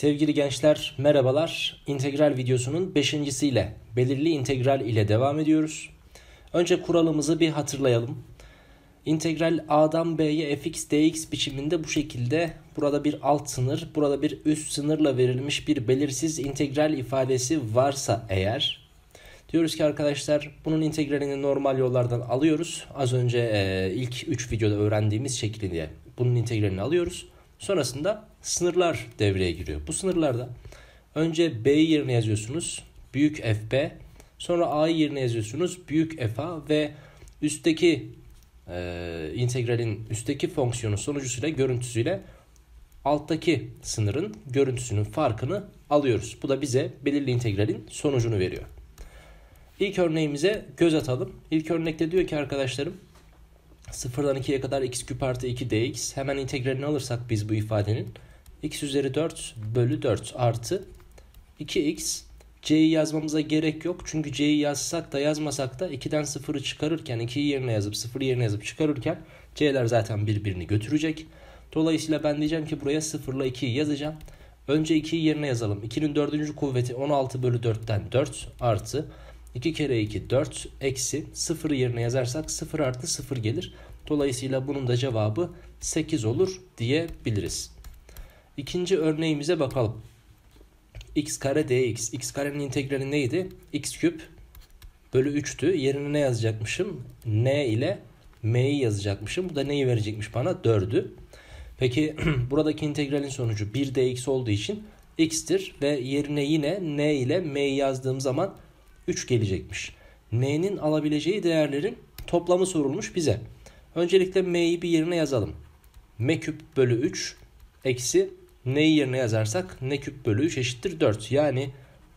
Sevgili gençler merhabalar. İntegral videosunun ile belirli integral ile devam ediyoruz. Önce kuralımızı bir hatırlayalım. İntegral a'dan b'ye fx dx biçiminde bu şekilde burada bir alt sınır, burada bir üst sınırla verilmiş bir belirsiz integral ifadesi varsa eğer diyoruz ki arkadaşlar bunun integralini normal yollardan alıyoruz. Az önce e, ilk 3 videoda öğrendiğimiz şekilde bunun integralini alıyoruz. Sonrasında sınırlar devreye giriyor. Bu sınırlarda önce B yerine yazıyorsunuz büyük FB sonra A yerine yazıyorsunuz büyük FA ve üstteki e, integralin üstteki fonksiyonun sonucusuyla görüntüsüyle alttaki sınırın görüntüsünün farkını alıyoruz. Bu da bize belirli integralin sonucunu veriyor. İlk örneğimize göz atalım. İlk örnekte diyor ki arkadaşlarım 0'dan 2'ye kadar x küp artı 2 dx hemen integralini alırsak biz bu ifadenin x üzeri 4 bölü 4 artı 2x c'yi yazmamıza gerek yok. Çünkü c'yi yazsak da yazmasak da 2'den 0'ı çıkarırken 2'yi yerine yazıp 0'ı yerine yazıp çıkarırken c'ler zaten birbirini götürecek. Dolayısıyla ben diyeceğim ki buraya 0 ile 2'yi yazacağım. Önce 2'yi yerine yazalım. 2'nin 4. kuvveti 16 bölü 4'ten 4 artı 2 kere 2 4 eksi 0'ı yerine yazarsak 0 artı 0 gelir. Dolayısıyla bunun da cevabı 8 olur diyebiliriz. İkinci örneğimize bakalım. x kare dx. x karenin integrali neydi? x küp bölü 3'tü. Yerine ne yazacakmışım? n ile m'yi yazacakmışım. Bu da neyi verecekmiş bana? 4'ü. Peki buradaki integralin sonucu 1 dx olduğu için x'tir ve yerine yine n ile m'yi yazdığım zaman 3 gelecekmiş. n'nin alabileceği değerlerin toplamı sorulmuş bize. Öncelikle m'yi bir yerine yazalım. m küp bölü 3 eksi Ne'yi yerine yazarsak ne küp bölü 3 eşittir 4. Yani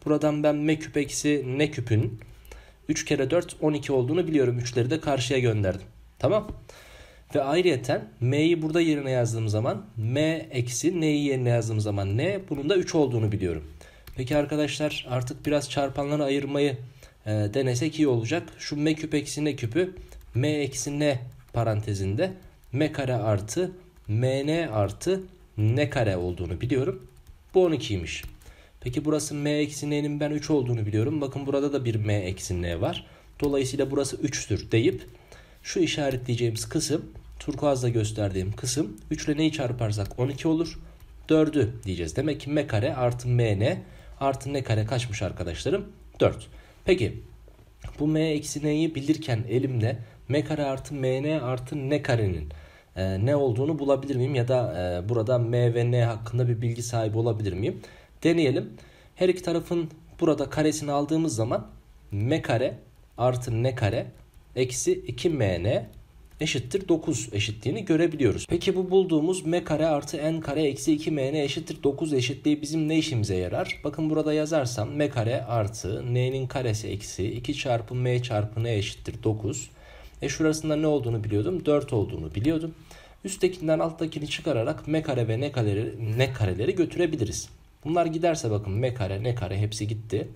buradan ben m küp eksi ne küpün 3 kere 4 12 olduğunu biliyorum. 3'leri de karşıya gönderdim. Tamam. Ve ayrıyeten m'yi burada yerine yazdığım zaman m eksi ne'yi yerine yazdığım zaman ne bunun da 3 olduğunu biliyorum. Peki arkadaşlar artık biraz çarpanları ayırmayı e, denesek iyi olacak. Şu m küp eksi ne küpü m eksi ne parantezinde m kare artı mn artı ne kare olduğunu biliyorum. Bu 12'ymiş. Peki burası m eksi n'nin ben 3 olduğunu biliyorum. Bakın burada da bir m eksi n var. Dolayısıyla burası 3'tür deyip şu işaretleyeceğimiz kısım turkuazla gösterdiğim kısım 3 ile neyi çarparsak 12 olur. 4'ü diyeceğiz. Demek ki m kare artı n artı n kare kaçmış arkadaşlarım? 4. Peki bu m eksi n'yi bilirken elimde m kare artı n artı n karenin e, ne olduğunu bulabilir miyim ya da e, burada M ve N hakkında bir bilgi sahibi olabilir miyim? Deneyelim. Her iki tarafın burada karesini aldığımız zaman M kare artı N kare eksi 2MN eşittir 9 eşitliğini görebiliyoruz. Peki bu bulduğumuz m kare artı n kare eksi 2 mn eşittir 9 eşitliği bizim ne işimize yarar? Bakın burada yazarsam m kare artı n'nin karesi eksi 2 çarpı m çarpı n eşittir 9 e şurasında ne olduğunu biliyordum? 4 olduğunu biliyordum. Üsttekinden alttakini çıkararak m kare ve n kareleri, n kareleri götürebiliriz. Bunlar giderse bakın m kare, n kare hepsi gitti.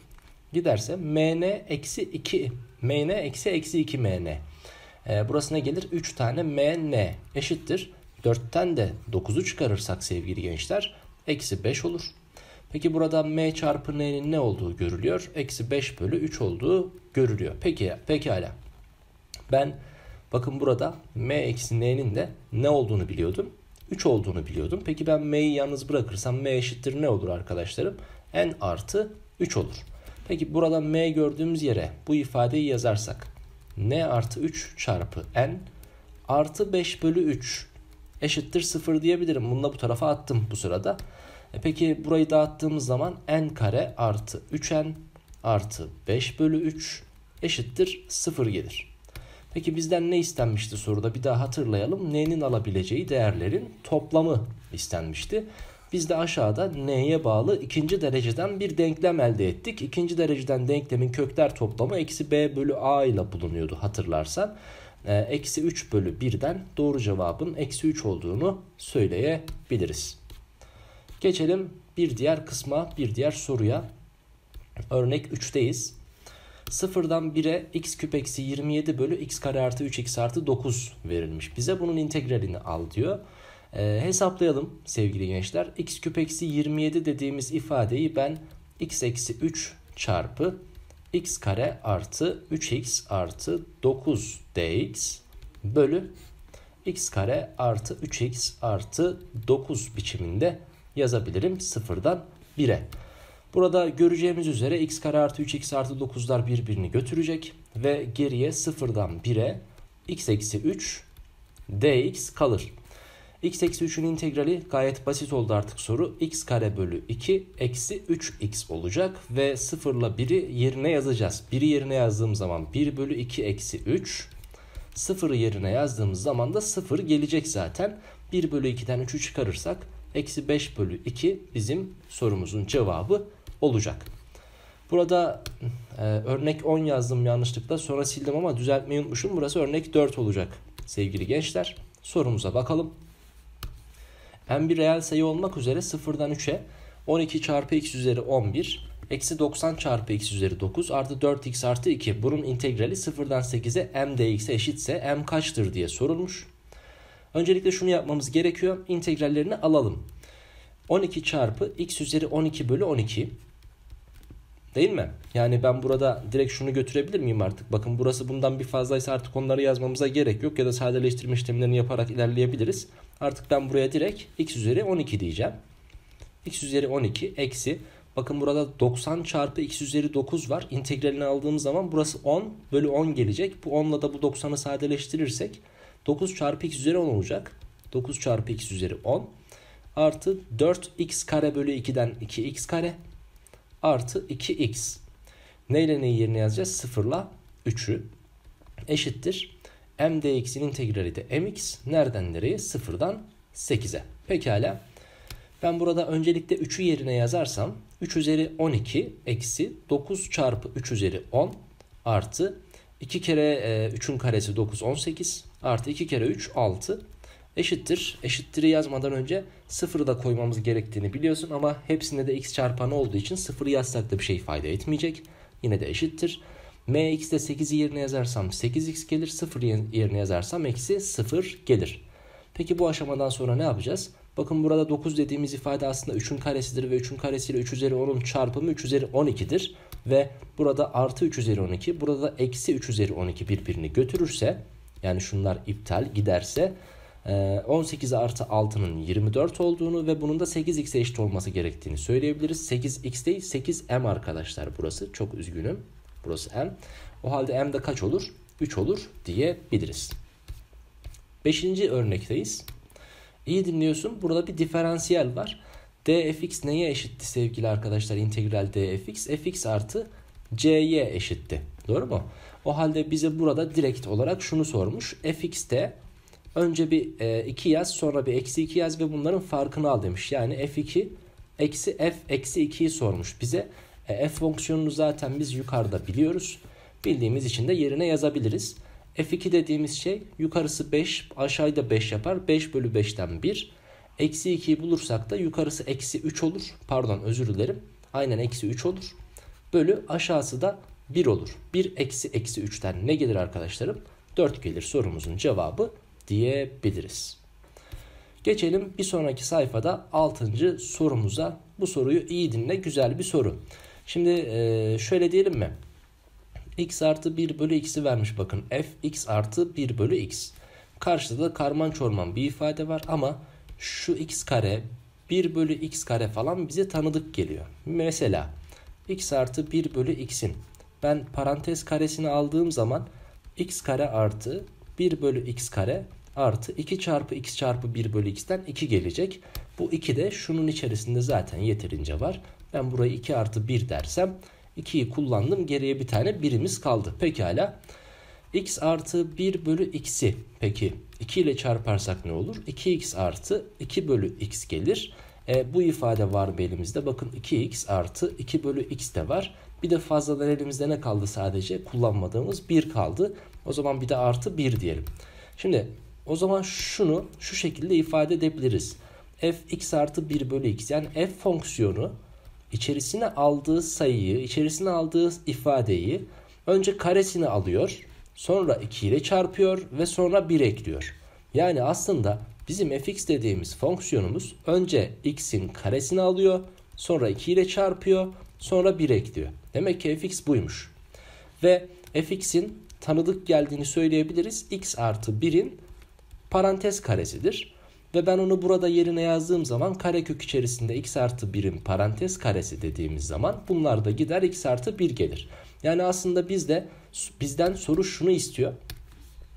Giderse mn eksi 2, mn eksi eksi 2 mn. E, burası ne gelir? 3 tane mn eşittir. 4'ten de 9'u çıkarırsak sevgili gençler eksi 5 olur. Peki burada m çarpı n'nin ne olduğu görülüyor? Eksi 5 bölü 3 olduğu görülüyor. Peki pekala. Ben bakın burada m eksi n'nin de ne olduğunu biliyordum. 3 olduğunu biliyordum. Peki ben m'yi yalnız bırakırsam m eşittir ne olur arkadaşlarım? n artı 3 olur. Peki burada m gördüğümüz yere bu ifadeyi yazarsak n artı 3 çarpı n artı 5 bölü 3 eşittir 0 diyebilirim. Bunu da bu tarafa attım bu sırada. E peki burayı dağıttığımız zaman n kare artı 3n artı 5 bölü 3 eşittir 0 gelir. Peki bizden ne istenmişti soruda bir daha hatırlayalım. N'nin alabileceği değerlerin toplamı istenmişti. Biz de aşağıda n'ye bağlı ikinci dereceden bir denklem elde ettik. İkinci dereceden denklemin kökler toplamı eksi b bölü a ile bulunuyordu hatırlarsan. Ee, eksi 3 bölü 1'den doğru cevabın eksi 3 olduğunu söyleyebiliriz. Geçelim bir diğer kısma, bir diğer soruya. Örnek 3'teyiz. Sıfırdan 1'e x küp eksi 27 bölü x kare artı 3x artı 9 verilmiş. Bize bunun integralini al diyor. E, hesaplayalım sevgili gençler. x küp eksi 27 dediğimiz ifadeyi ben x eksi 3 çarpı x kare artı 3x artı 9 dx bölü x kare artı 3x artı 9 biçiminde yazabilirim sıfırdan 1'e. Burada göreceğimiz üzere x kare artı 3x artı 9'lar birbirini götürecek ve geriye 0'dan 1'e x eksi 3 dx kalır. x eksi 3'ün integrali gayet basit oldu artık soru. x kare bölü 2 eksi 3x olacak ve 0 ile 1'i yerine yazacağız. 1'i yerine yazdığım zaman 1 bölü 2 eksi 3 0'ı yerine yazdığımız zaman da 0 gelecek zaten. 1 bölü 2'den 3'ü çıkarırsak eksi 5 bölü 2 bizim sorumuzun cevabı olacak. Burada e, örnek 10 yazdım yanlışlıkla sonra sildim ama düzeltmeyi unutmuşum. Burası örnek 4 olacak sevgili gençler. Sorumuza bakalım. m bir reel sayı olmak üzere 0'dan 3'e 12 çarpı x üzeri 11 eksi 90 çarpı x üzeri 9 artı 4x artı 2 bunun integrali 0'dan 8'e m dx'e eşitse m kaçtır diye sorulmuş. Öncelikle şunu yapmamız gerekiyor. İntegrallerini alalım. 12 çarpı x üzeri 12 bölü 12 Değil mi? Yani ben burada direkt şunu götürebilir miyim artık? Bakın burası bundan bir fazlaysa artık onları yazmamıza gerek yok. Ya da sadeleştirme işlemlerini yaparak ilerleyebiliriz. Artık ben buraya direkt x üzeri 12 diyeceğim. x üzeri 12 eksi. Bakın burada 90 çarpı x üzeri 9 var. İntegralini aldığımız zaman burası 10 bölü 10 gelecek. Bu 10 da bu 90'ı sadeleştirirsek 9 çarpı x üzeri 10 olacak. 9 çarpı x üzeri 10 artı 4x kare bölü 2'den 2x kare artı 2x. Neyle neyi yerine yazacağız? Sıfırla 3'ü eşittir. m dx'in integrali de mx nereden nereye? Sıfırdan 8'e. Pekala. Ben burada öncelikle 3'ü yerine yazarsam 3 üzeri 12 eksi 9 çarpı 3 üzeri 10 artı 2 kere e, 3'ün karesi 9 18 artı 2 kere 3 6 eşittir. Eşittir'i yazmadan önce sıfırı da koymamız gerektiğini biliyorsun ama hepsinde de x çarpanı olduğu için sıfırı yazsak da bir şey fayda etmeyecek. Yine de eşittir. mx de 8'i yerine yazarsam 8x gelir. 0 yerine yazarsam eksi 0 gelir. Peki bu aşamadan sonra ne yapacağız? Bakın burada 9 dediğimiz ifade aslında 3'ün karesidir ve 3'ün karesiyle 3 üzeri 10'un çarpımı 3 üzeri 12'dir. Ve burada artı 3 üzeri 12, burada da eksi 3 üzeri 12 birbirini götürürse yani şunlar iptal giderse 18 ee, artı 6'nın 24 olduğunu ve bunun da 8x'e eşit olması gerektiğini söyleyebiliriz. 8x değil 8m arkadaşlar burası. Çok üzgünüm. Burası m. O halde m de kaç olur? 3 olur diyebiliriz. Beşinci örnekteyiz. İyi dinliyorsun. Burada bir diferansiyel var. dfx neye eşitti sevgili arkadaşlar? İntegral dfx. fx artı cye eşitti. Doğru mu? O halde bize burada direkt olarak şunu sormuş. fx'te Önce bir e, 2 yaz sonra bir eksi 2 yaz ve bunların farkını al demiş. Yani f2 eksi f eksi 2'yi sormuş bize. E, f fonksiyonunu zaten biz yukarıda biliyoruz. Bildiğimiz için de yerine yazabiliriz. f2 dediğimiz şey yukarısı 5 aşağıda 5 yapar. 5 bölü 5'ten 1. Eksi 2'yi bulursak da yukarısı eksi 3 olur. Pardon özür dilerim. Aynen eksi 3 olur. Bölü aşağısı da 1 olur. 1 eksi eksi 3'ten ne gelir arkadaşlarım? 4 gelir sorumuzun cevabı diyebiliriz. Geçelim bir sonraki sayfada 6. sorumuza. Bu soruyu iyi dinle güzel bir soru. Şimdi e, şöyle diyelim mi? x artı 1 bölü x'i vermiş bakın. f x artı 1 bölü x. Karşıda da karman çorman bir ifade var ama şu x kare 1 bölü x kare falan bize tanıdık geliyor. Mesela x artı 1 bölü x'in ben parantez karesini aldığım zaman x kare artı 1 bölü x kare artı 2 çarpı x çarpı 1 bölü x'ten 2 gelecek. Bu 2 de şunun içerisinde zaten yeterince var. Ben burayı 2 artı 1 dersem 2'yi kullandım. Geriye bir tane birimiz kaldı. Pekala. x artı 1 bölü x'i peki 2 ile çarparsak ne olur? 2x artı 2 bölü x gelir. E, bu ifade var elimizde. Bakın 2x artı 2 bölü x de var. Bir de fazladan elimizde ne kaldı sadece? Kullanmadığımız 1 kaldı. O zaman bir de artı 1 diyelim. Şimdi o zaman şunu şu şekilde ifade edebiliriz. f x artı 1 bölü x yani f fonksiyonu içerisine aldığı sayıyı, içerisine aldığı ifadeyi önce karesini alıyor. Sonra 2 ile çarpıyor ve sonra 1 ekliyor. Yani aslında bizim fx dediğimiz fonksiyonumuz önce x'in karesini alıyor. Sonra 2 ile çarpıyor. Sonra 1 ekliyor. Demek ki fx buymuş. Ve fx'in tanıdık geldiğini söyleyebiliriz. x artı 1'in parantez karesidir. Ve ben onu burada yerine yazdığım zaman karekök içerisinde x artı birim parantez karesi dediğimiz zaman bunlar da gider x artı 1 gelir. Yani aslında biz de bizden soru şunu istiyor.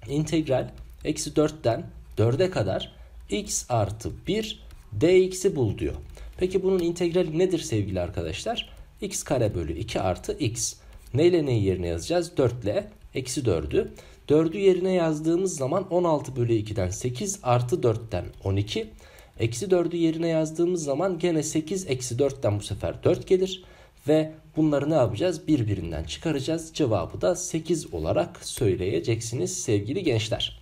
İntegral eksi 4'ten 4'e kadar x artı 1 dx'i bul diyor. Peki bunun integrali nedir sevgili arkadaşlar? x kare bölü 2 artı x. Neyle neyi yerine yazacağız? 4 ile eksi 4'ü. 4'ü yerine yazdığımız zaman 16 bölü 2'den 8 artı 4'ten 12. Eksi 4'ü yerine yazdığımız zaman gene 8 eksi 4'ten bu sefer 4 gelir. Ve bunları ne yapacağız? Birbirinden çıkaracağız. Cevabı da 8 olarak söyleyeceksiniz sevgili gençler.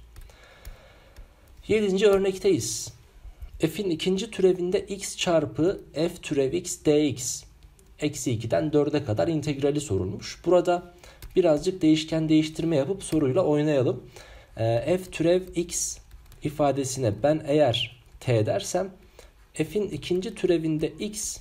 7. örnekteyiz. F'in ikinci türevinde x çarpı f türev x dx eksi 2'den 4'e kadar integrali sorulmuş. Burada birazcık değişken değiştirme yapıp soruyla oynayalım. Ee, f türev x ifadesine ben eğer t dersem f'in ikinci türevinde x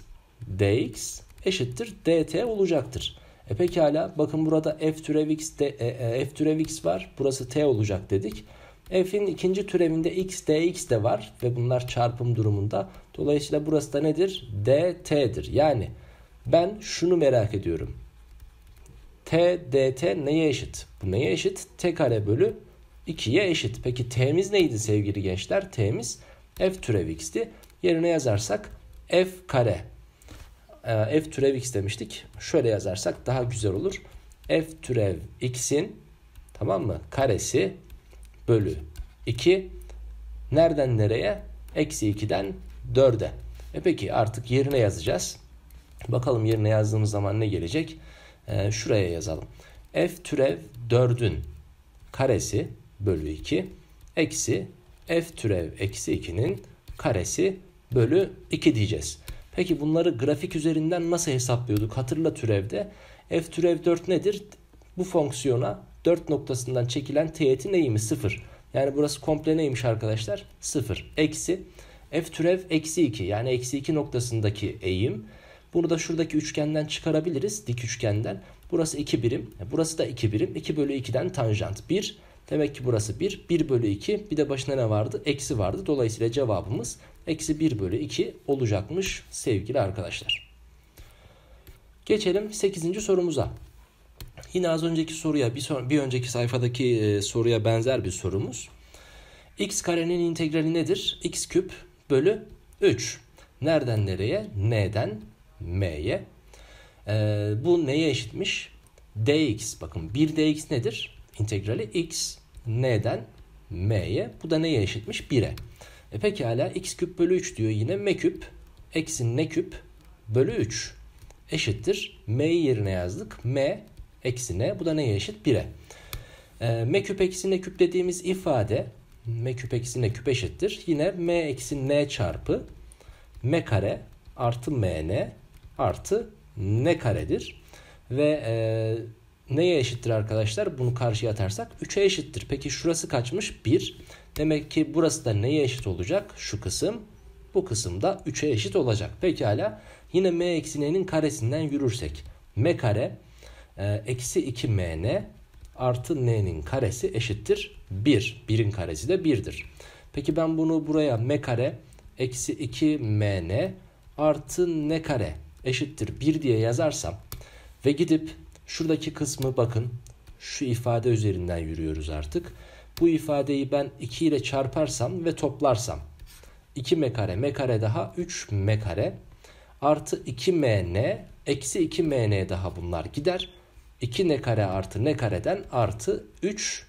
dx eşittir dt olacaktır. E pekala bakın burada f türev x de, e, e f türev x var. Burası t olacak dedik. F'in ikinci türevinde x dx de var ve bunlar çarpım durumunda. Dolayısıyla burası da nedir? dt'dir. Yani ben şunu merak ediyorum. T dt neye eşit? Bu neye eşit? T kare bölü 2'ye eşit. Peki t'miz neydi sevgili gençler? T'miz f türev x'ti. Yerine yazarsak f kare. Ee, f türev x demiştik. Şöyle yazarsak daha güzel olur. f türev x'in tamam mı? Karesi bölü 2. Nereden nereye? Eksi 2'den 4'e. E peki artık yerine yazacağız. Bakalım yerine yazdığımız zaman ne gelecek? Ee, şuraya yazalım. F türev 4'ün karesi bölü 2 eksi f türev eksi 2'nin karesi bölü 2 diyeceğiz. Peki bunları grafik üzerinden nasıl hesaplıyorduk? Hatırla türevde. f türev 4 nedir? Bu fonksiyona 4 noktasından çekilen teğeti neymiş? 0. Yani burası komple neymiş arkadaşlar? 0. Eksi f türev eksi 2 yani eksi 2 noktasındaki eğim bunu da şuradaki üçgenden çıkarabiliriz. Dik üçgenden. Burası 2 birim. E, burası da 2 birim. 2 bölü 2'den tanjant 1. Demek ki burası 1. 1 bölü 2. Bir de başına ne vardı? Eksi vardı. Dolayısıyla cevabımız eksi 1 bölü 2 olacakmış sevgili arkadaşlar. Geçelim 8. sorumuza. Yine az önceki soruya bir, son, bir önceki sayfadaki e, soruya benzer bir sorumuz. x karenin integrali nedir? x küp bölü 3. Nereden nereye? n'den m'ye. E, bu neye eşitmiş? dx bakın 1 dx nedir? İntegrali x n'den m'ye. Bu da neye eşitmiş? 1'e. E Peki hala x küp bölü 3 diyor yine m küp eksi n küp bölü 3 eşittir. m'yi yerine yazdık. m eksi n bu da neye eşit? 1'e. E, ee, m küp eksi n küp dediğimiz ifade m küp eksi n küp eşittir. Yine m eksi n çarpı m kare artı mn artı n karedir. Ve e, neye eşittir arkadaşlar? Bunu karşıya atarsak 3'e eşittir. Peki şurası kaçmış? 1. Demek ki burası da neye eşit olacak? Şu kısım. Bu kısım da 3'e eşit olacak. Pekala yine m eksi n'nin karesinden yürürsek. m kare e, eksi 2mn artı n'nin karesi eşittir 1. 1'in karesi de 1'dir. Peki ben bunu buraya m kare eksi 2mn artı n kare eşittir 1 diye yazarsam ve gidip şuradaki kısmı bakın şu ifade üzerinden yürüyoruz artık. Bu ifadeyi ben 2 ile çarparsam ve toplarsam 2m kare m kare daha 3m kare artı 2mn eksi 2mn daha bunlar gider. 2 ne kare artı ne kareden artı 3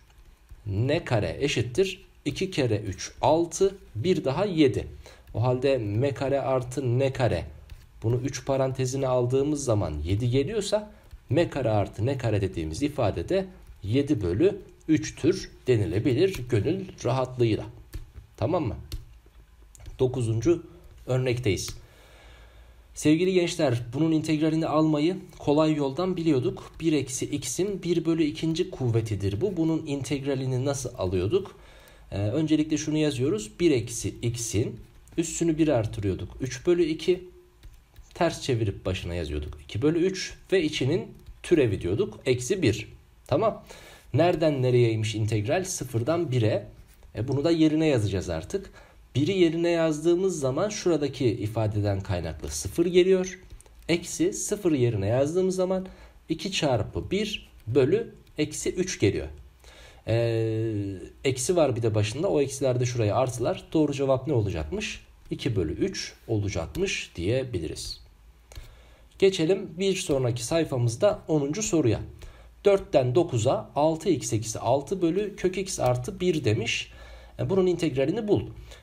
ne kare eşittir 2 kere 3 6 bir daha 7. O halde m kare artı ne kare bunu 3 parantezine aldığımız zaman 7 geliyorsa m kare artı n kare dediğimiz ifadede 7 bölü 3'tür denilebilir gönül rahatlığıyla. Tamam mı? 9. örnekteyiz. Sevgili gençler bunun integralini almayı kolay yoldan biliyorduk. 1 eksi x'in 1 bölü 2. kuvvetidir bu. Bunun integralini nasıl alıyorduk? Ee, öncelikle şunu yazıyoruz. 1 eksi x'in üstünü 1 artırıyorduk. 3 bölü 2 ters çevirip başına yazıyorduk. 2 bölü 3 ve içinin türevi diyorduk. Eksi 1. Tamam. Nereden nereyeymiş integral? Sıfırdan 1'e. E bunu da yerine yazacağız artık. 1'i yerine yazdığımız zaman şuradaki ifadeden kaynaklı 0 geliyor. Eksi 0 yerine yazdığımız zaman 2 çarpı 1 bölü eksi 3 geliyor. Ee, eksi var bir de başında. O eksiler de şuraya artılar. Doğru cevap ne olacakmış? 2 bölü 3 olacakmış diyebiliriz. Geçelim bir sonraki sayfamızda 10. soruya. 4'ten 9'a 6x eksi 6 bölü kök x artı 1 demiş. E, bunun integralini bul.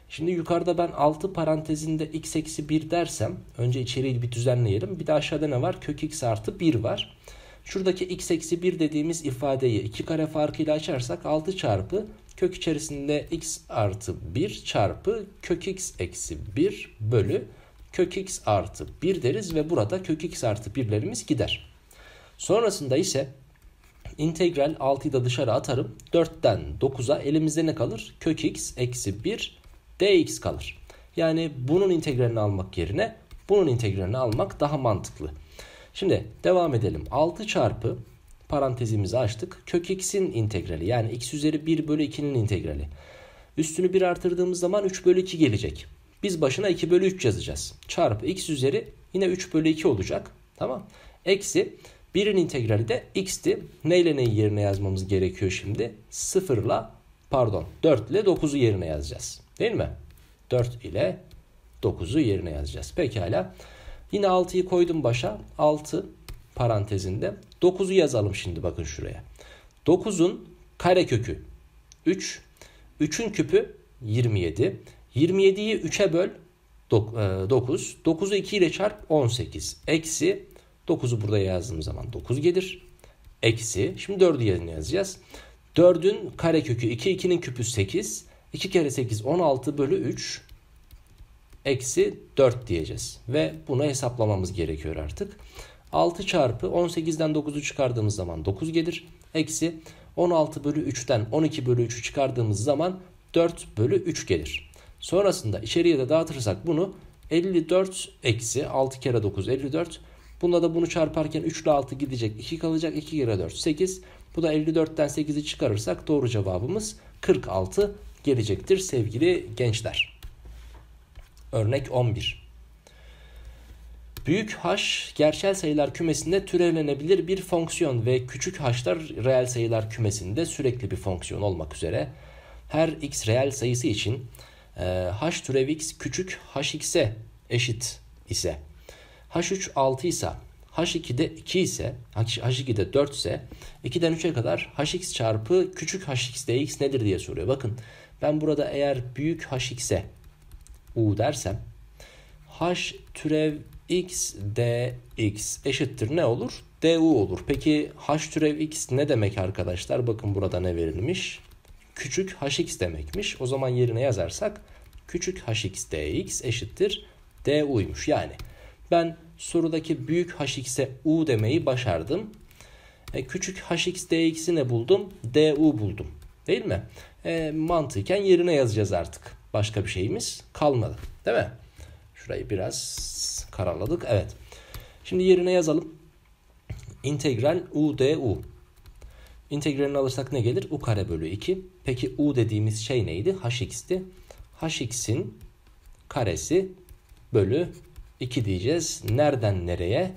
Şimdi yukarıda ben 6 parantezinde x eksi 1 dersem önce içeriği bir düzenleyelim. Bir de aşağıda ne var? Kök x artı 1 var. Şuradaki x eksi 1 dediğimiz ifadeyi 2 kare farkıyla açarsak 6 çarpı kök içerisinde x artı 1 çarpı kök x eksi 1 bölü kök x artı 1 deriz ve burada kök x artı 1'lerimiz gider. Sonrasında ise integral 6'yı da dışarı atarım. 4'ten 9'a elimizde ne kalır? Kök x eksi 1 dx kalır. Yani bunun integralini almak yerine bunun integralini almak daha mantıklı. Şimdi devam edelim. 6 çarpı Parantezimizi açtık. Kök x'in integrali yani x üzeri 1 bölü 2'nin integrali. Üstünü 1 artırdığımız zaman 3 bölü 2 gelecek. Biz başına 2 bölü 3 yazacağız. Çarpı x üzeri yine 3 bölü 2 olacak. Tamam. Eksi 1'in integrali de x'ti. Ne ile neyi yerine yazmamız gerekiyor şimdi? 0 pardon 4 ile 9'u yerine yazacağız. Değil mi? 4 ile 9'u yerine yazacağız. Pekala. Yine 6'yı koydum başa. 6 parantezinde 9'u yazalım şimdi bakın şuraya. 9'un karekökü 3. 3'ün küpü 27. 27'yi 3'e böl 9. 9'u 2 ile çarp 18. Eksi 9'u burada yazdığım zaman 9 gelir. Eksi. Şimdi 4'ü yerine yazacağız. 4'ün karekökü 2. 2'nin küpü 8. 2 kere 8 16 bölü 3 eksi 4 diyeceğiz. Ve bunu hesaplamamız gerekiyor artık. 6 çarpı 18'den 9'u çıkardığımız zaman 9 gelir. Eksi 16 bölü 3'ten 12 bölü 3'ü çıkardığımız zaman 4 bölü 3 gelir. Sonrasında içeriye de dağıtırsak bunu 54 eksi 6 kere 9 54. Bunda da bunu çarparken 3 ile 6 gidecek 2 kalacak 2 kere 4 8. Bu da 54'ten 8'i çıkarırsak doğru cevabımız 46 gelecektir sevgili gençler. Örnek 11. Büyük h gerçel sayılar kümesinde türevlenebilir bir fonksiyon ve küçük h'lar reel sayılar kümesinde sürekli bir fonksiyon olmak üzere her x reel sayısı için e, h türev x küçük hx'e eşit ise h3 6 ise h2'de 2 ise h2'de 4 ise 2'den 3'e kadar hx çarpı küçük hx x nedir diye soruyor. Bakın ben burada eğer büyük hx'e u dersem h türev x dx eşittir ne olur? du olur. Peki h türev x ne demek arkadaşlar? Bakın burada ne verilmiş? Küçük hx demekmiş. O zaman yerine yazarsak küçük hx dx eşittir du'ymuş. Yani ben sorudaki büyük hx'e u demeyi başardım. E, küçük hx dx'i ne buldum? du buldum. Değil mi? E, mantıken yerine yazacağız artık. Başka bir şeyimiz kalmadı. Değil mi? Şurayı biraz kararladık. Evet. Şimdi yerine yazalım. İntegral u du. İntegralini alırsak ne gelir? u kare bölü 2. Peki u dediğimiz şey neydi? hx'ti. hx'in karesi bölü 2 diyeceğiz. Nereden nereye?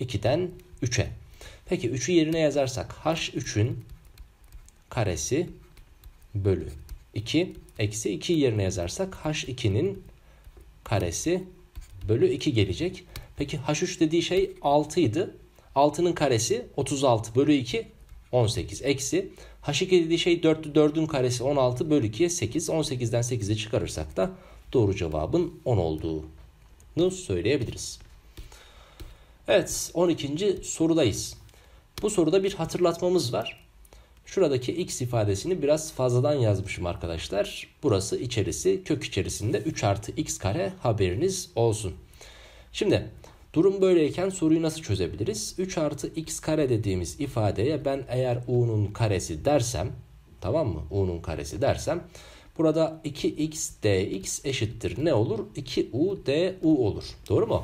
2'den 3'e. Peki 3'ü yerine yazarsak h3'ün karesi bölü 2 eksi 2 yerine yazarsak h2'nin karesi bölü 2 gelecek. Peki H3 dediği şey 6 idi. 6'nın karesi 36 bölü 2 18 eksi. H2 dediği şey 4'lü 4'ün karesi 16 bölü 2'ye 8. 18'den 8'e çıkarırsak da doğru cevabın 10 olduğunu söyleyebiliriz. Evet 12. sorudayız. Bu soruda bir hatırlatmamız var. Şuradaki x ifadesini biraz fazladan yazmışım arkadaşlar. Burası içerisi kök içerisinde 3 artı x kare haberiniz olsun. Şimdi durum böyleyken soruyu nasıl çözebiliriz? 3 artı x kare dediğimiz ifadeye ben eğer u'nun karesi dersem tamam mı? u'nun karesi dersem burada 2x dx eşittir ne olur? 2u du olur. Doğru mu?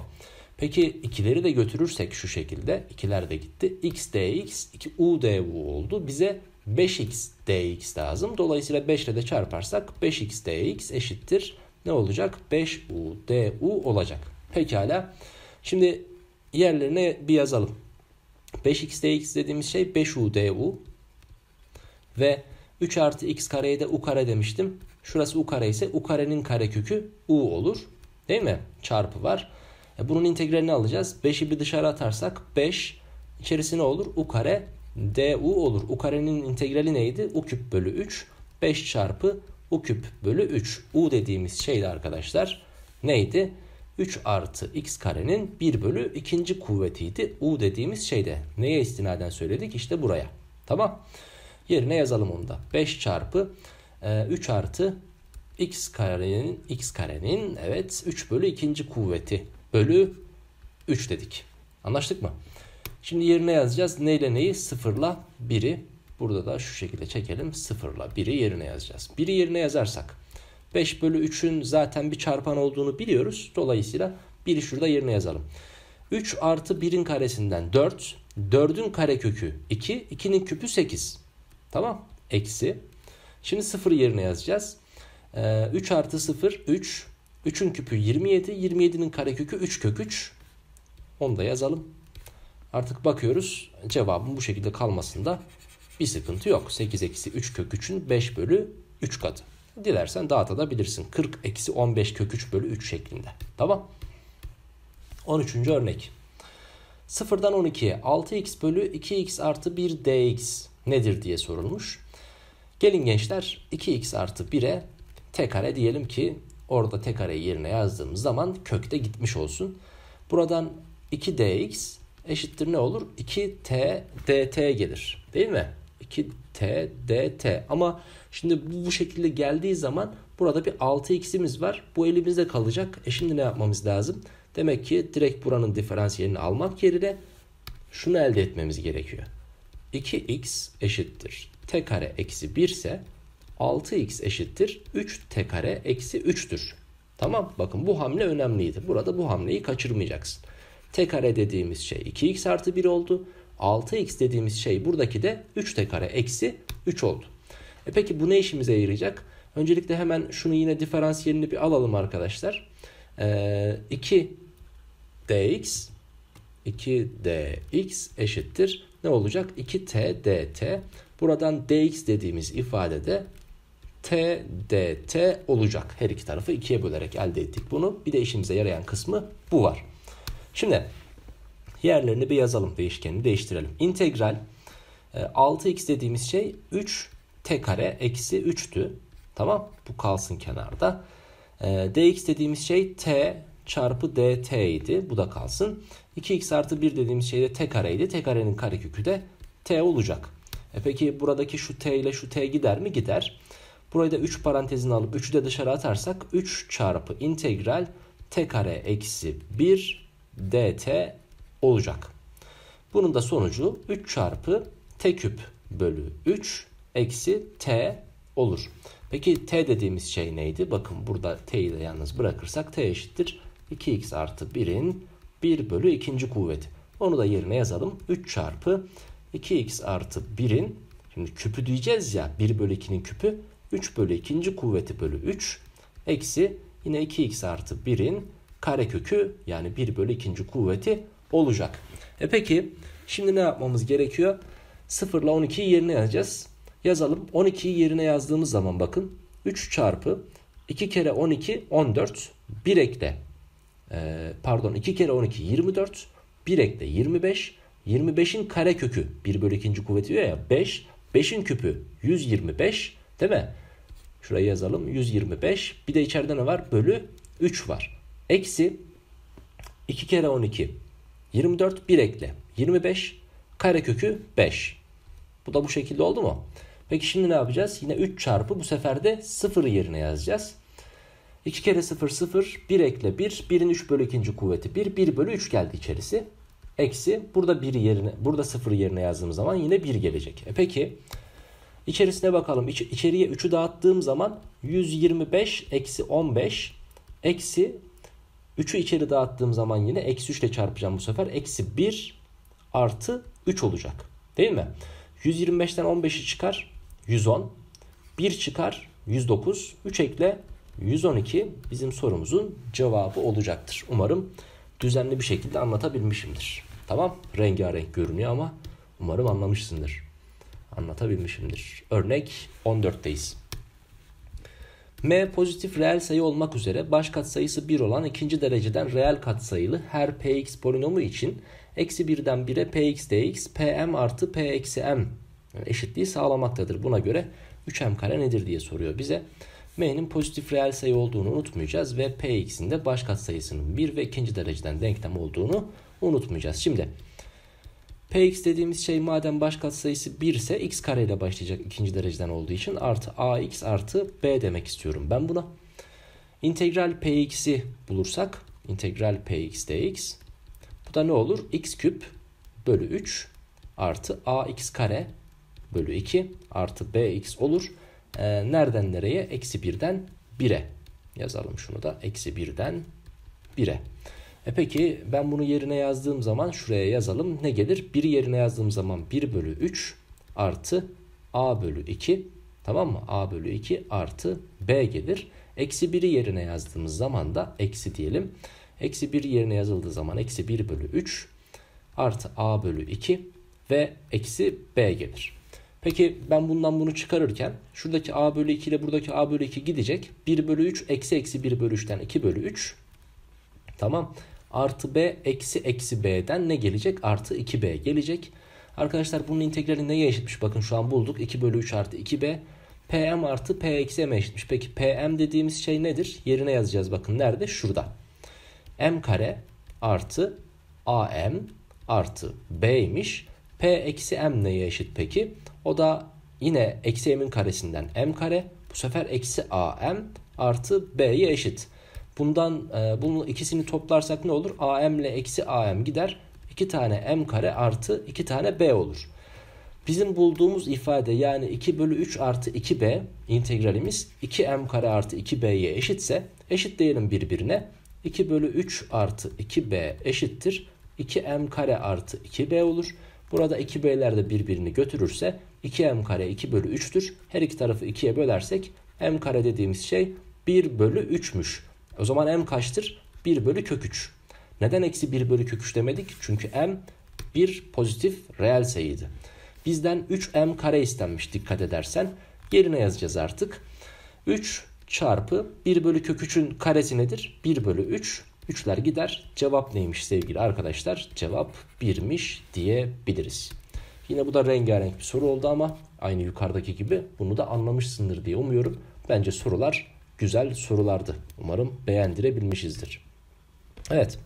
Peki ikileri de götürürsek şu şekilde ikiler de gitti. x dx 2 u du oldu. Bize 5x dx lazım. Dolayısıyla 5 ile de çarparsak 5x dx eşittir. Ne olacak? 5u du olacak. Pekala. Şimdi yerlerine bir yazalım. 5x dx dediğimiz şey 5u du ve 3 artı x kareye de u kare demiştim. Şurası u kare ise u karenin karekökü u olur. Değil mi? Çarpı var. E, bunun integralini alacağız. 5'i bir dışarı atarsak 5 içerisi ne olur? u kare du olur. U karenin integrali neydi? U küp bölü 3. 5 çarpı u küp bölü 3. u dediğimiz şey arkadaşlar neydi? 3 artı x karenin 1 bölü ikinci kuvvetiydi. u dediğimiz şeyde. neye istinaden söyledik? İşte buraya. Tamam. Yerine yazalım onu da. 5 çarpı e, 3 artı x karenin x karenin evet 3 bölü ikinci kuvveti bölü 3 dedik. Anlaştık mı? Şimdi yerine yazacağız. Neyle neyi? Sıfırla biri. Burada da şu şekilde çekelim. Sıfırla biri yerine yazacağız. Biri yerine yazarsak 5 bölü 3'ün zaten bir çarpan olduğunu biliyoruz. Dolayısıyla 1'i şurada yerine yazalım. 3 artı 1'in karesinden 4. 4'ün karekökü 2. 2'nin küpü 8. Tamam. Eksi. Şimdi 0 yerine yazacağız. 3 ee, artı 0 3. 3'ün küpü 27. 27'nin karekökü 3 kök 3. Onu da yazalım. Artık bakıyoruz cevabın bu şekilde kalmasında bir sıkıntı yok. 8 eksi 3 kök 3'ün 5 bölü 3 katı. Dilersen dağıtabilirsin. 40 eksi 15 kök 3 bölü 3 şeklinde. Tamam. 13. örnek. 0'dan 12'ye 6x bölü 2x artı 1 dx nedir diye sorulmuş. Gelin gençler 2x artı 1'e t kare diyelim ki orada t kare yerine yazdığımız zaman kökte gitmiş olsun. Buradan 2 dx eşittir ne olur? 2t dt gelir. Değil mi? 2t dt. Ama şimdi bu, bu şekilde geldiği zaman burada bir 6x'imiz var. Bu elimizde kalacak. E şimdi ne yapmamız lazım? Demek ki direkt buranın diferansiyelini almak yerine şunu elde etmemiz gerekiyor. 2x eşittir t kare eksi 1 ise 6x eşittir 3t kare eksi 3'tür. Tamam bakın bu hamle önemliydi. Burada bu hamleyi kaçırmayacaksın t kare dediğimiz şey 2x artı 1 oldu. 6x dediğimiz şey buradaki de 3t kare eksi 3 oldu. E peki bu ne işimize yarayacak? Öncelikle hemen şunu yine diferansiyelini bir alalım arkadaşlar. Ee, 2 dx 2 dx eşittir. Ne olacak? 2t dt. Buradan dx dediğimiz ifadede t dt olacak. Her iki tarafı ikiye bölerek elde ettik bunu. Bir de işimize yarayan kısmı bu var. Şimdi yerlerini bir yazalım değişkenini değiştirelim. İntegral 6x e, dediğimiz şey 3 t kare eksi 3'tü. Tamam bu kalsın kenarda. E, dx dediğimiz şey t çarpı dt idi. Bu da kalsın. 2x artı 1 dediğimiz şey de t kareydi. t karenin karekökü de t olacak. E peki buradaki şu t ile şu t gider mi? Gider. Burayı da 3 parantezin alıp 3'ü de dışarı atarsak 3 çarpı integral t kare eksi 1 dt olacak. Bunun da sonucu 3 çarpı t küp bölü 3 eksi t olur. Peki t dediğimiz şey neydi? Bakın burada t'yi de yalnız bırakırsak t eşittir 2x artı 1'in 1 bölü 2. kuvveti. Onu da yerine yazalım. 3 çarpı 2x artı 1'in şimdi küpü diyeceğiz ya 1 bölü 2'nin küpü 3 bölü 2. kuvveti bölü 3 eksi yine 2x artı 1'in karekökü yani 1 bölü 2. kuvveti olacak. E peki şimdi ne yapmamız gerekiyor? 0 ile 12'yi yerine yazacağız. Yazalım. 12'yi yerine yazdığımız zaman bakın 3 çarpı 2 kere 12 14 1 ekle e, pardon 2 kere 12 24 1 ekle 25 25'in kare kökü 1 bölü 2. kuvveti diyor ya 5 5'in küpü 125 değil mi? Şurayı yazalım 125 bir de içeride ne var? Bölü 3 var. Eksi 2 kere 12. 24 bir ekle. 25 karekökü 5. Bu da bu şekilde oldu mu? Peki şimdi ne yapacağız? Yine 3 çarpı bu sefer de 0 yerine yazacağız. 2 kere 0 0 1 ekle 1 1'in 3 bölü 2. kuvveti 1 1 bölü 3 geldi içerisi. Eksi burada 1 yerine burada 0 yerine yazdığım zaman yine 1 gelecek. E peki içerisine bakalım. İç, içeriye 3'ü dağıttığım zaman 125 eksi 15 eksi 3'ü içeri dağıttığım zaman yine eksi 3 ile çarpacağım bu sefer. Eksi 1 artı 3 olacak. Değil mi? 125'ten 15'i çıkar. 110. 1 çıkar. 109. 3 ekle. 112 bizim sorumuzun cevabı olacaktır. Umarım düzenli bir şekilde anlatabilmişimdir. Tamam rengarenk görünüyor ama umarım anlamışsındır. Anlatabilmişimdir. Örnek 14'teyiz. M pozitif reel sayı olmak üzere baş katsayısı 1 olan ikinci dereceden reel katsayılı her px polinomu için eksi 1'den 1'e px dx pm artı p eksi m eşitliği sağlamaktadır. Buna göre 3m kare nedir diye soruyor bize. M'nin pozitif reel sayı olduğunu unutmayacağız ve px'in de baş katsayısının 1 ve ikinci dereceden denklem olduğunu unutmayacağız. Şimdi Px dediğimiz şey madem baş katsayısı 1 ise x kare ile başlayacak ikinci dereceden olduğu için artı ax artı b demek istiyorum ben buna. İntegral px'i bulursak integral px dx bu da ne olur? x küp bölü 3 artı ax kare bölü 2 artı bx olur. Ee, nereden nereye? Eksi 1'den 1'e yazalım şunu da. Eksi 1'den 1'e. E peki ben bunu yerine yazdığım zaman şuraya yazalım. Ne gelir? 1 yerine yazdığım zaman 1 bölü 3 artı a bölü 2 tamam mı? a bölü 2 artı b gelir. Eksi 1'i yerine yazdığımız zaman da eksi diyelim. Eksi 1 yerine yazıldığı zaman eksi 1 bölü 3 artı a bölü 2 ve eksi b gelir. Peki ben bundan bunu çıkarırken şuradaki a bölü 2 ile buradaki a bölü 2 gidecek. 1 bölü 3 eksi eksi 1 bölü 3'ten 2 bölü 3 Tamam. Artı b eksi eksi b'den ne gelecek? Artı 2b gelecek. Arkadaşlar bunun integrali neye eşitmiş? Bakın şu an bulduk. 2 bölü 3 artı 2b. pm artı p eksi m eşitmiş. Peki pm dediğimiz şey nedir? Yerine yazacağız bakın. Nerede? Şurada. m kare artı am artı b'ymiş. p eksi m neye eşit peki? O da yine eksi m'in karesinden m kare. Bu sefer eksi am artı b'ye eşit. Bundan e, bunun ikisini toplarsak ne olur? AM ile eksi AM gider. 2 tane M kare artı 2 tane B olur. Bizim bulduğumuz ifade yani 2 bölü 3 artı 2B integralimiz 2M kare artı 2B'ye eşitse eşit diyelim birbirine. 2 bölü 3 artı 2B eşittir. 2M kare artı 2B olur. Burada 2B'ler de birbirini götürürse 2M kare 2 bölü 3'tür. Her iki tarafı 2'ye bölersek M kare dediğimiz şey 1 bölü 3'müş. O zaman m kaçtır? 1 bölü kök 3. Neden eksi 1 bölü kök 3 demedik? Çünkü m bir pozitif reel sayıydı. Bizden 3m kare istenmiş dikkat edersen. Yerine yazacağız artık. 3 çarpı 1 bölü kök 3'ün karesi nedir? 1 bölü 3. 3'ler gider. Cevap neymiş sevgili arkadaşlar? Cevap 1'miş diyebiliriz. Yine bu da rengarenk bir soru oldu ama aynı yukarıdaki gibi bunu da anlamışsındır diye umuyorum. Bence sorular güzel sorulardı. Umarım beğendirebilmişizdir. Evet.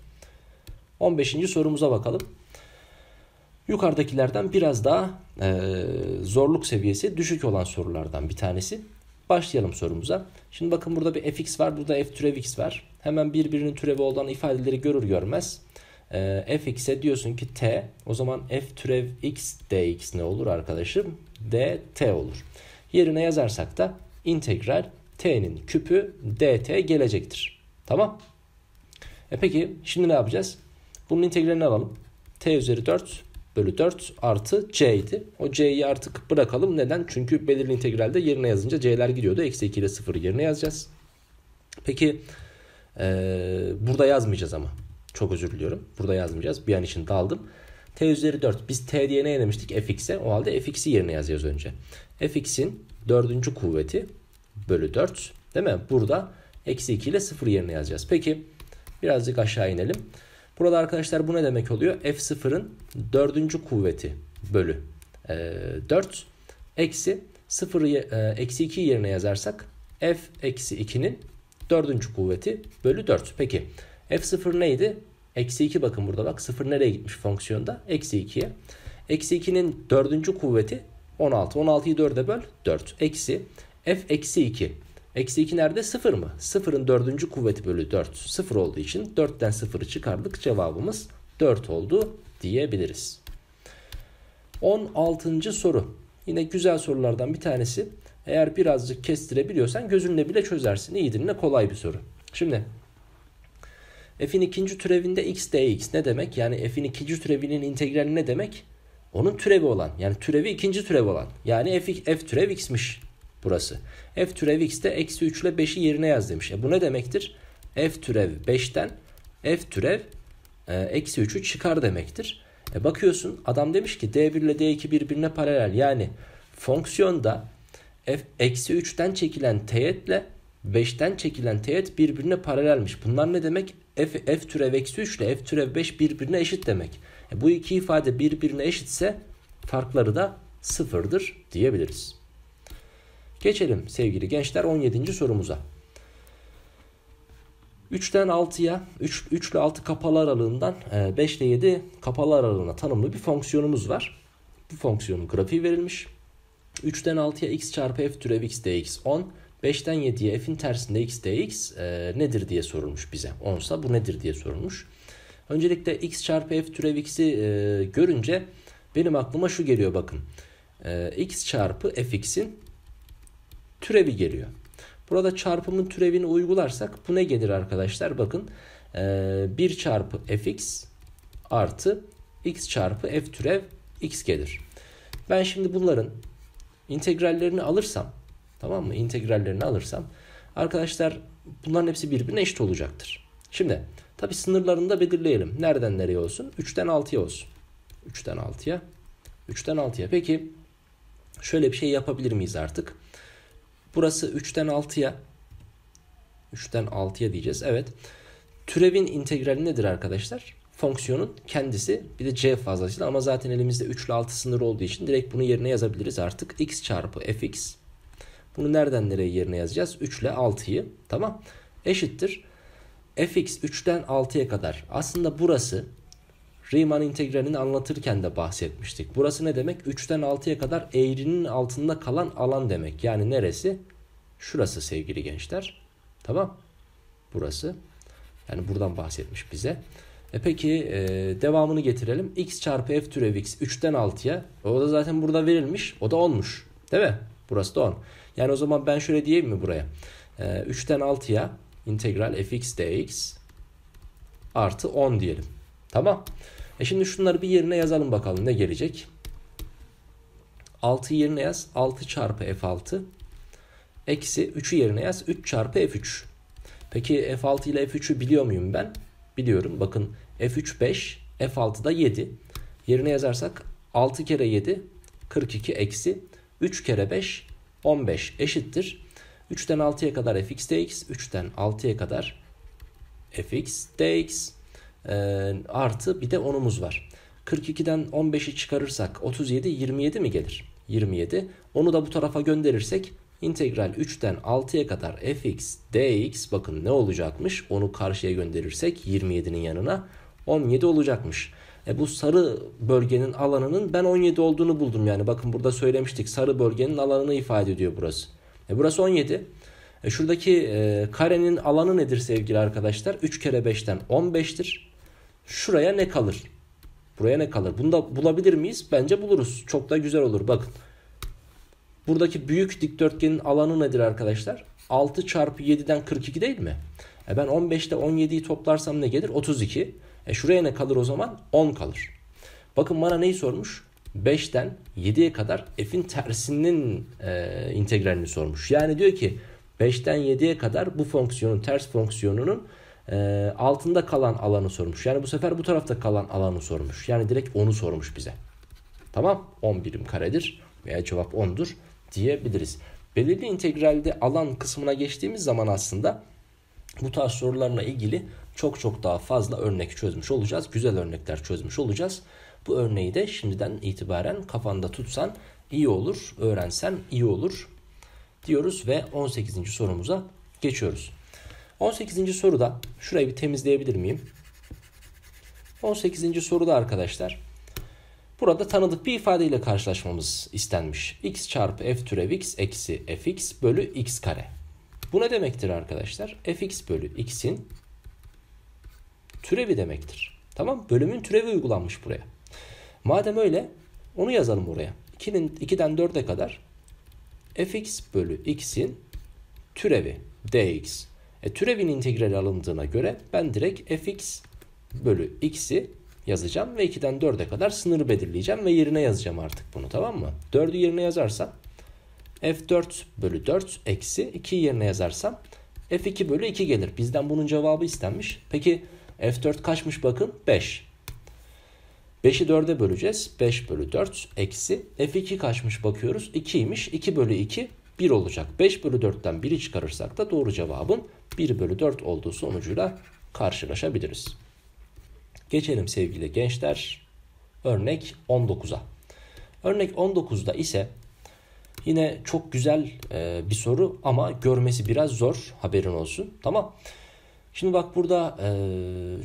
15. sorumuza bakalım. Yukarıdakilerden biraz daha e, zorluk seviyesi düşük olan sorulardan bir tanesi. Başlayalım sorumuza. Şimdi bakın burada bir fx var, burada f türev x var. Hemen birbirinin türevi olan ifadeleri görür görmez e, fx'e diyorsun ki t o zaman f türev x dx ne olur arkadaşım? dt olur. Yerine yazarsak da integral t'nin küpü dt gelecektir. Tamam. E peki şimdi ne yapacağız? Bunun integralini alalım. t üzeri 4 bölü 4 artı c idi. O c'yi artık bırakalım. Neden? Çünkü belirli integralde yerine yazınca c'ler gidiyordu. Eksi 2 ile 0 yerine yazacağız. Peki e, burada yazmayacağız ama. Çok özür diliyorum. Burada yazmayacağız. Bir an için daldım. T üzeri 4. Biz T diye ne demiştik? Fx'e. O halde Fx'i yerine yazacağız önce. Fx'in dördüncü kuvveti bölü 4 değil mi? Burada eksi 2 ile 0 yerine yazacağız. Peki birazcık aşağı inelim. Burada arkadaşlar bu ne demek oluyor? F0'ın dördüncü kuvveti bölü e, 4 eksi 0'ı e, eksi 2 yerine yazarsak f eksi 2'nin dördüncü kuvveti bölü 4. Peki f0 neydi? Eksi 2 bakın burada bak 0 nereye gitmiş fonksiyonda? Eksi 2'ye. Eksi 2'nin dördüncü kuvveti 16. 16'yı 4'e böl 4. Eksi f eksi 2. Eksi 2 nerede? 0 mı? 0'ın dördüncü kuvveti bölü 4. 0 olduğu için 4'ten 0'ı çıkardık. Cevabımız 4 oldu diyebiliriz. 16. soru. Yine güzel sorulardan bir tanesi. Eğer birazcık kestirebiliyorsan gözünle bile çözersin. İyi dinle kolay bir soru. Şimdi f'in ikinci türevinde x dx ne demek? Yani f'in ikinci türevinin integrali ne demek? Onun türevi olan yani türevi ikinci türev olan yani f, f türev x'miş burası. F türev x'te eksi 3 ile 5'i yerine yaz demiş. E bu ne demektir? F türev 5'ten F türev e, eksi 3'ü çıkar demektir. E bakıyorsun adam demiş ki D1 ile D2 birbirine paralel. Yani fonksiyonda F eksi 3'ten çekilen teğetle 5'ten çekilen teğet birbirine paralelmiş. Bunlar ne demek? F, F türev eksi 3 ile F türev 5 birbirine eşit demek. E bu iki ifade birbirine eşitse farkları da sıfırdır diyebiliriz. Geçelim sevgili gençler 17. sorumuza. 3'ten 6'ya 3, 3 ile 6 kapalı aralığından 5 e, ile 7 kapalı aralığına tanımlı bir fonksiyonumuz var. Bu fonksiyonun grafiği verilmiş. 3'ten 6'ya x çarpı f türev x dx 10. 5'ten 7'ye f'in tersinde x dx e, nedir diye sorulmuş bize. 10'sa bu nedir diye sorulmuş. Öncelikle x çarpı f türev x'i e, görünce benim aklıma şu geliyor bakın. E, x çarpı fx'in türevi geliyor. Burada çarpımın türevini uygularsak bu ne gelir arkadaşlar? Bakın 1 e, çarpı fx artı x çarpı f türev x gelir. Ben şimdi bunların integrallerini alırsam tamam mı? İntegrallerini alırsam arkadaşlar bunların hepsi birbirine eşit olacaktır. Şimdi tabi sınırlarını da belirleyelim. Nereden nereye olsun? 3'ten 6'ya olsun. 3'ten 6'ya. 3'ten 6'ya. Peki şöyle bir şey yapabilir miyiz artık? Burası 3'ten 6'ya. 3'ten 6'ya diyeceğiz. Evet. Türevin integrali nedir arkadaşlar? Fonksiyonun kendisi bir de c fazlasıyla ama zaten elimizde 3 ile 6 sınırı olduğu için direkt bunu yerine yazabiliriz artık. x çarpı fx. Bunu nereden nereye yerine yazacağız? 3 ile 6'yı. Tamam. Eşittir. fx 3'ten 6'ya kadar. Aslında burası Riemann integralini anlatırken de bahsetmiştik. Burası ne demek? 3'ten 6'ya kadar eğrinin altında kalan alan demek. Yani neresi? Şurası sevgili gençler. Tamam. Burası. Yani buradan bahsetmiş bize. E peki e, devamını getirelim. x çarpı f türev x 3'ten 6'ya. E, o da zaten burada verilmiş. O da 10'muş. Değil mi? Burası da 10. Yani o zaman ben şöyle diyeyim mi buraya? E, 3'ten 6'ya integral fx dx artı 10 diyelim. Tamam. E şimdi şunları bir yerine yazalım bakalım ne gelecek. 6 yerine yaz. 6 çarpı F6. Eksi 3'ü yerine yaz. 3 çarpı F3. Peki F6 ile F3'ü biliyor muyum ben? Biliyorum. Bakın F3 5. F6 da 7. Yerine yazarsak 6 kere 7 42 eksi 3 kere 5 15 eşittir. 3'ten 6'ya kadar fx dx, 3'ten 6'ya kadar fx dx e, artı bir de 10'umuz var. 42'den 15'i çıkarırsak 37 27 mi gelir? 27. Onu da bu tarafa gönderirsek integral 3'ten 6'ya kadar fx dx bakın ne olacakmış? Onu karşıya gönderirsek 27'nin yanına 17 olacakmış. E bu sarı bölgenin alanının ben 17 olduğunu buldum yani. Bakın burada söylemiştik sarı bölgenin alanını ifade ediyor burası. E burası 17. E şuradaki e, karenin alanı nedir sevgili arkadaşlar? 3 kere 5'ten 15'tir. Şuraya ne kalır? Buraya ne kalır? Bunu da bulabilir miyiz? Bence buluruz. Çok da güzel olur. Bakın. Buradaki büyük dikdörtgenin alanı nedir arkadaşlar? 6 çarpı 7'den 42 değil mi? E ben 15'te 17'yi toplarsam ne gelir? 32. E şuraya ne kalır o zaman? 10 kalır. Bakın bana neyi sormuş? 5'ten 7'ye kadar f'in tersinin e, integralini sormuş. Yani diyor ki 5'ten 7'ye kadar bu fonksiyonun ters fonksiyonunun e, altında kalan alanı sormuş. Yani bu sefer bu tarafta kalan alanı sormuş. Yani direkt onu sormuş bize. Tamam 10 birim karedir veya cevap 10'dur diyebiliriz. Belirli integralde alan kısmına geçtiğimiz zaman aslında bu tarz sorularla ilgili çok çok daha fazla örnek çözmüş olacağız. Güzel örnekler çözmüş olacağız. Bu örneği de şimdiden itibaren kafanda tutsan iyi olur, öğrensen iyi olur diyoruz ve 18. sorumuza geçiyoruz. 18. soruda şurayı bir temizleyebilir miyim? 18. soruda arkadaşlar burada tanıdık bir ifadeyle karşılaşmamız istenmiş. x çarpı f türev x eksi fx bölü x kare. Bu ne demektir arkadaşlar? fx bölü x'in türevi demektir. Tamam Bölümün türevi uygulanmış buraya. Madem öyle onu yazalım oraya. 2'nin 2'den 4'e kadar fx bölü x'in türevi dx e, türevin integrali alındığına göre ben direkt fx bölü x'i yazacağım ve 2'den 4'e kadar sınırı belirleyeceğim ve yerine yazacağım artık bunu tamam mı? 4'ü yerine yazarsam f4 bölü 4 eksi 2'yi yerine yazarsam f2 bölü 2 gelir. Bizden bunun cevabı istenmiş. Peki f4 kaçmış bakın 5. 5'i 4'e böleceğiz. 5 bölü 4 eksi f2 kaçmış bakıyoruz 2'ymiş. 2 bölü 2 1 olacak. 5 bölü 4'ten 1'i çıkarırsak da doğru cevabın 1 bölü 4 olduğu sonucuyla karşılaşabiliriz. Geçelim sevgili gençler örnek 19'a. Örnek 19'da ise yine çok güzel e, bir soru ama görmesi biraz zor haberin olsun tamam Şimdi bak burada e,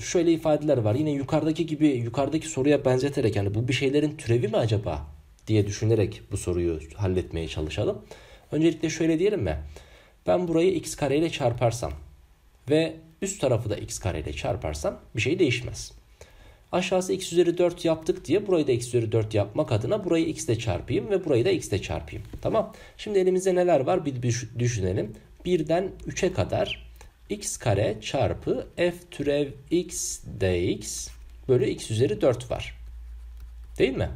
şöyle ifadeler var. Yine yukarıdaki gibi yukarıdaki soruya benzeterek yani bu bir şeylerin türevi mi acaba diye düşünerek bu soruyu halletmeye çalışalım. Öncelikle şöyle diyelim mi? Ben burayı x kare ile çarparsam ve üst tarafı da x kare ile çarparsam bir şey değişmez. Aşağısı x üzeri 4 yaptık diye burayı da x üzeri 4 yapmak adına burayı x ile çarpayım ve burayı da x ile çarpayım. Tamam. Şimdi elimizde neler var bir düşünelim. 1'den 3'e kadar x kare çarpı f türev x dx bölü x üzeri 4 var. Değil mi?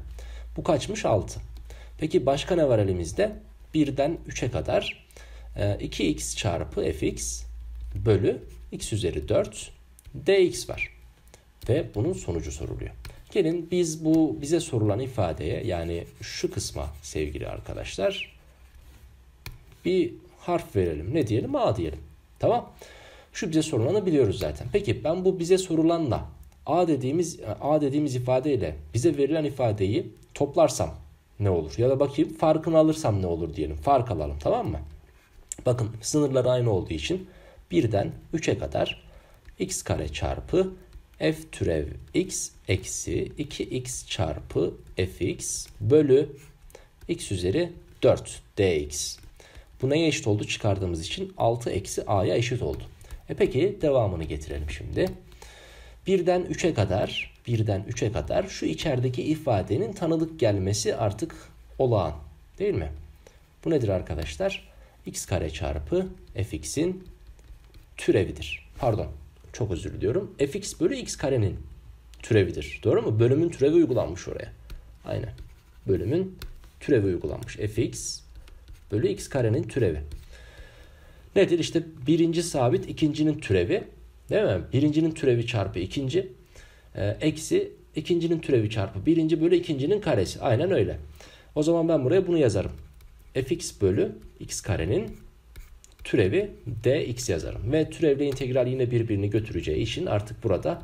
Bu kaçmış 6. Peki başka ne var elimizde? 1'den 3'e kadar 2x ee, çarpı fx bölü x üzeri 4 dx var. Ve bunun sonucu soruluyor. Gelin biz bu bize sorulan ifadeye yani şu kısma sevgili arkadaşlar bir harf verelim. Ne diyelim? A diyelim. Tamam. Şu bize sorulanı biliyoruz zaten. Peki ben bu bize sorulanla A dediğimiz A dediğimiz ifadeyle bize verilen ifadeyi toplarsam ne olur? Ya da bakayım farkını alırsam ne olur diyelim. Fark alalım tamam mı? Bakın sınırlar aynı olduğu için birden 3'e kadar x kare çarpı f türev x eksi 2x çarpı fx bölü x üzeri 4 dx. Bu neye eşit oldu çıkardığımız için 6 eksi a'ya eşit oldu. E peki devamını getirelim şimdi. Birden 3'e kadar, birden 3'e kadar şu içerideki ifadenin tanıdık gelmesi artık olağan değil mi? Bu nedir arkadaşlar? x kare çarpı fx'in türevidir. Pardon çok özür diliyorum. fx bölü x karenin türevidir. Doğru mu? Bölümün türevi uygulanmış oraya. Aynen. Bölümün türevi uygulanmış. fx bölü x karenin türevi. Nedir? İşte birinci sabit ikincinin türevi. Değil mi? Birincinin türevi çarpı ikinci. E, eksi ikincinin türevi çarpı birinci bölü ikincinin karesi. Aynen öyle. O zaman ben buraya bunu yazarım fx bölü x karenin türevi dx yazarım. Ve türevle integral yine birbirini götüreceği için artık burada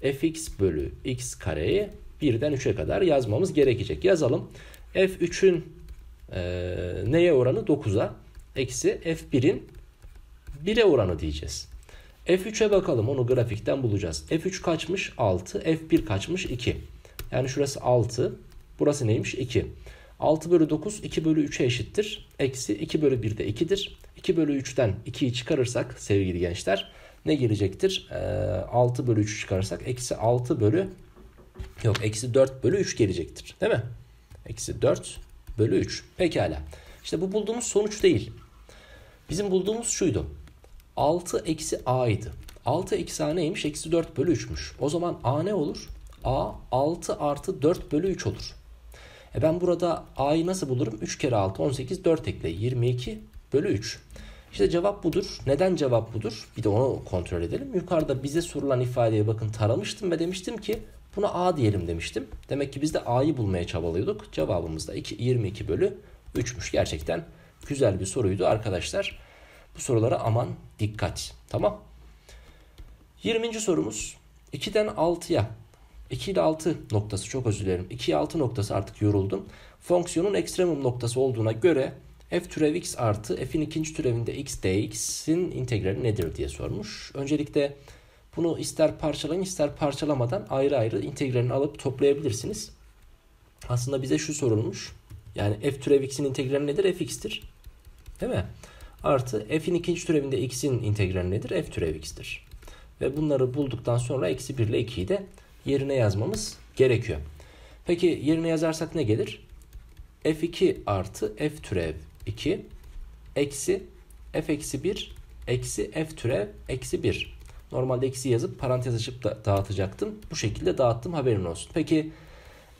fx bölü x kareyi 1'den 3'e kadar yazmamız gerekecek. Yazalım. f3'ün e, neye oranı? 9'a eksi f1'in 1'e oranı diyeceğiz. F3'e bakalım onu grafikten bulacağız. F3 kaçmış? 6. F1 kaçmış? 2. Yani şurası 6. Burası neymiş? 2. 6 bölü 9 2 bölü 3'e eşittir. Eksi 2 bölü 1 de 2'dir. 2 bölü 3'ten 2'yi çıkarırsak sevgili gençler ne gelecektir? Ee, 6 bölü 3'ü çıkarırsak eksi 6 bölü yok eksi 4 bölü 3 gelecektir. Değil mi? Eksi 4 bölü 3. Pekala. İşte bu bulduğumuz sonuç değil. Bizim bulduğumuz şuydu. 6 eksi a idi. 6 eksi a neymiş? Eksi 4 bölü 3'müş. O zaman a ne olur? a 6 artı 4 bölü 3 olur. E ben burada a'yı nasıl bulurum? 3 kere 6 18 4 ekle 22 bölü 3. İşte cevap budur. Neden cevap budur? Bir de onu kontrol edelim. Yukarıda bize sorulan ifadeye bakın taramıştım ve demiştim ki buna a diyelim demiştim. Demek ki biz de a'yı bulmaya çabalıyorduk. Cevabımız da 2, 22 bölü 3'müş. Gerçekten güzel bir soruydu arkadaşlar. Bu sorulara aman dikkat. Tamam. 20. sorumuz 2'den 6'ya 2 ile 6 noktası çok özür dilerim. 2 ile 6 noktası artık yoruldum. Fonksiyonun ekstremum noktası olduğuna göre f türev x artı f'in ikinci türevinde x dx'in integrali nedir diye sormuş. Öncelikle bunu ister parçalayın ister parçalamadan ayrı ayrı integralini alıp toplayabilirsiniz. Aslında bize şu sorulmuş. Yani f türev x'in integrali nedir? fx'tir. Değil mi? Artı f'in ikinci türevinde x'in integrali nedir? f türev x'tir. Ve bunları bulduktan sonra eksi 1 ile 2'yi de yerine yazmamız gerekiyor. Peki yerine yazarsak ne gelir? f2 artı f türev 2 eksi f eksi 1 eksi f türev eksi 1. Normalde eksi yazıp parantez açıp da dağıtacaktım. Bu şekilde dağıttım haberin olsun. Peki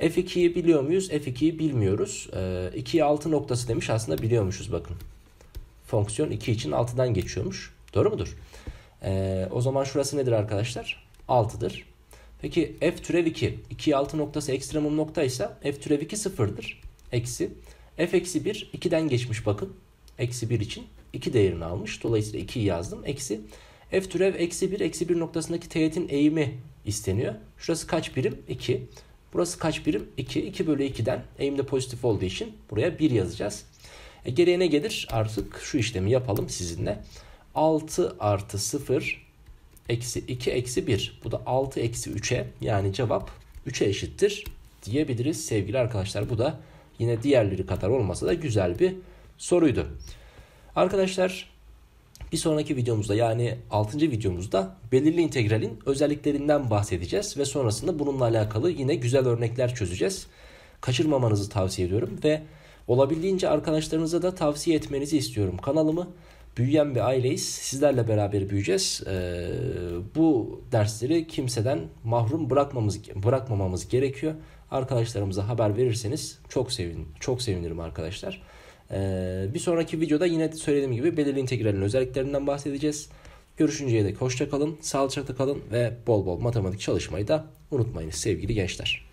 F2'yi biliyor muyuz? F2'yi bilmiyoruz. E, 2'ye 6 noktası demiş aslında biliyormuşuz bakın. Fonksiyon 2 için 6'dan geçiyormuş. Doğru mudur? E, o zaman şurası nedir arkadaşlar? 6'dır. Peki f türev 2, 2 6 noktası ekstremum noktaysa f türev 2 sıfırdır. Eksi. f eksi 1 2'den geçmiş bakın. Eksi 1 için 2 değerini almış. Dolayısıyla 2'yi yazdım. Eksi. f türev eksi 1, eksi 1 noktasındaki teğetin eğimi isteniyor. Şurası kaç birim? 2. Burası kaç birim? 2. 2 bölü 2'den eğim de pozitif olduğu için buraya 1 yazacağız. E, gereğine gelir artık şu işlemi yapalım sizinle. 6 artı 0 eksi 2 eksi 1. Bu da 6 eksi 3'e yani cevap 3'e eşittir diyebiliriz sevgili arkadaşlar. Bu da yine diğerleri kadar olmasa da güzel bir soruydu. Arkadaşlar bir sonraki videomuzda yani 6. videomuzda belirli integralin özelliklerinden bahsedeceğiz ve sonrasında bununla alakalı yine güzel örnekler çözeceğiz. Kaçırmamanızı tavsiye ediyorum ve olabildiğince arkadaşlarınıza da tavsiye etmenizi istiyorum kanalımı büyüyen bir aileyiz. Sizlerle beraber büyüyeceğiz. E, bu dersleri kimseden mahrum bırakmamamız bırakmamamız gerekiyor. Arkadaşlarımıza haber verirseniz çok sevin çok sevinirim arkadaşlar. E, bir sonraki videoda yine söylediğim gibi belirli integralin özelliklerinden bahsedeceğiz. Görüşünceye dek hoşça kalın, sağlıcakla kalın ve bol bol matematik çalışmayı da unutmayın sevgili gençler.